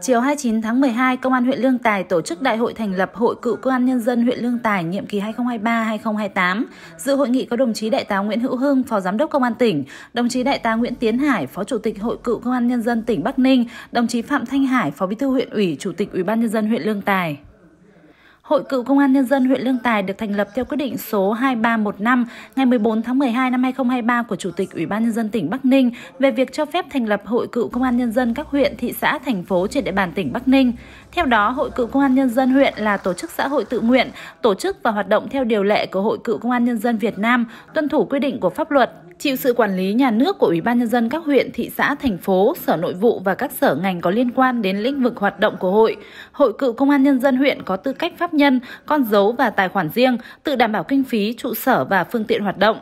Chiều 29 tháng 12, Công an huyện Lương Tài tổ chức đại hội thành lập Hội Cựu Công an Nhân dân huyện Lương Tài nhiệm kỳ 2023-2028. Dự hội nghị có đồng chí Đại tá Nguyễn Hữu Hưng, Phó Giám đốc Công an tỉnh, đồng chí Đại tá Nguyễn Tiến Hải, Phó Chủ tịch Hội Cựu Công an Nhân dân tỉnh Bắc Ninh, đồng chí Phạm Thanh Hải, Phó Bí thư huyện ủy, Chủ tịch Ủy ban Nhân dân huyện Lương Tài. Hội cựu Công an Nhân dân huyện Lương Tài được thành lập theo quyết định số 2315 ngày 14 tháng 12 năm 2023 của Chủ tịch Ủy ban Nhân dân tỉnh Bắc Ninh về việc cho phép thành lập Hội cựu Công an Nhân dân các huyện, thị xã, thành phố trên địa bàn tỉnh Bắc Ninh. Theo đó, Hội cựu Công an Nhân dân huyện là tổ chức xã hội tự nguyện, tổ chức và hoạt động theo điều lệ của Hội cựu Công an Nhân dân Việt Nam, tuân thủ quy định của pháp luật, chịu sự quản lý nhà nước của Ủy ban Nhân dân các huyện, thị xã, thành phố, Sở Nội vụ và các sở ngành có liên quan đến lĩnh vực hoạt động của hội. Hội cựu công an nhân dân huyện có tư cách pháp nhân, con dấu và tài khoản riêng, tự đảm bảo kinh phí, trụ sở và phương tiện hoạt động.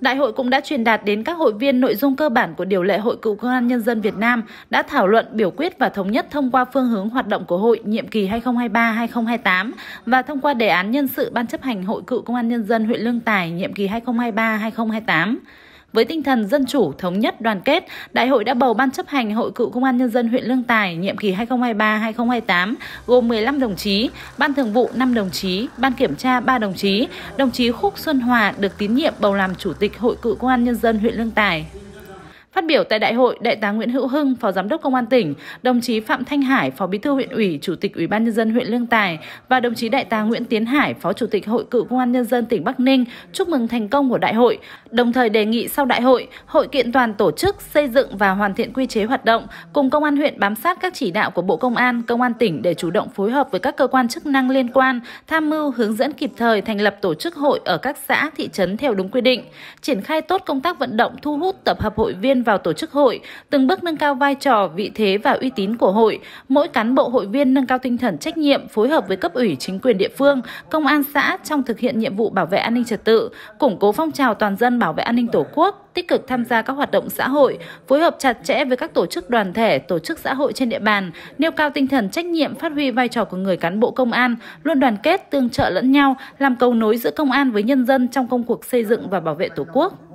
Đại hội cũng đã truyền đạt đến các hội viên nội dung cơ bản của điều lệ Hội Cựu Công an Nhân dân Việt Nam, đã thảo luận, biểu quyết và thống nhất thông qua phương hướng hoạt động của hội nhiệm kỳ 2023-2028 và thông qua đề án nhân sự Ban chấp hành Hội Cựu Công an Nhân dân huyện Lương Tài nhiệm kỳ 2023-2028. Với tinh thần dân chủ, thống nhất, đoàn kết, Đại hội đã bầu Ban chấp hành Hội cựu Công an Nhân dân huyện Lương Tài nhiệm kỳ 2023-2028 gồm 15 đồng chí, Ban thường vụ 5 đồng chí, Ban kiểm tra 3 đồng chí, đồng chí Khúc Xuân Hòa được tín nhiệm bầu làm Chủ tịch Hội cựu Công an Nhân dân huyện Lương Tài. Phát biểu tại đại hội, Đại tá Nguyễn Hữu Hưng, Phó Giám đốc Công an tỉnh, đồng chí Phạm Thanh Hải, Phó Bí thư huyện ủy, Chủ tịch Ủy ban nhân dân huyện Lương Tài và đồng chí Đại tá Nguyễn Tiến Hải, Phó Chủ tịch Hội cựu Công an nhân dân tỉnh Bắc Ninh chúc mừng thành công của đại hội. Đồng thời đề nghị sau đại hội, hội kiện toàn tổ chức, xây dựng và hoàn thiện quy chế hoạt động, cùng công an huyện bám sát các chỉ đạo của Bộ Công an, Công an tỉnh để chủ động phối hợp với các cơ quan chức năng liên quan, tham mưu hướng dẫn kịp thời thành lập tổ chức hội ở các xã, thị trấn theo đúng quy định, triển khai tốt công tác vận động thu hút tập hợp hội viên vào tổ chức hội, từng bước nâng cao vai trò, vị thế và uy tín của hội. Mỗi cán bộ hội viên nâng cao tinh thần trách nhiệm, phối hợp với cấp ủy chính quyền địa phương, công an xã trong thực hiện nhiệm vụ bảo vệ an ninh trật tự, củng cố phong trào toàn dân bảo vệ an ninh Tổ quốc, tích cực tham gia các hoạt động xã hội, phối hợp chặt chẽ với các tổ chức đoàn thể, tổ chức xã hội trên địa bàn, nêu cao tinh thần trách nhiệm phát huy vai trò của người cán bộ công an, luôn đoàn kết, tương trợ lẫn nhau, làm cầu nối giữa công an với nhân dân trong công cuộc xây dựng và bảo vệ Tổ quốc.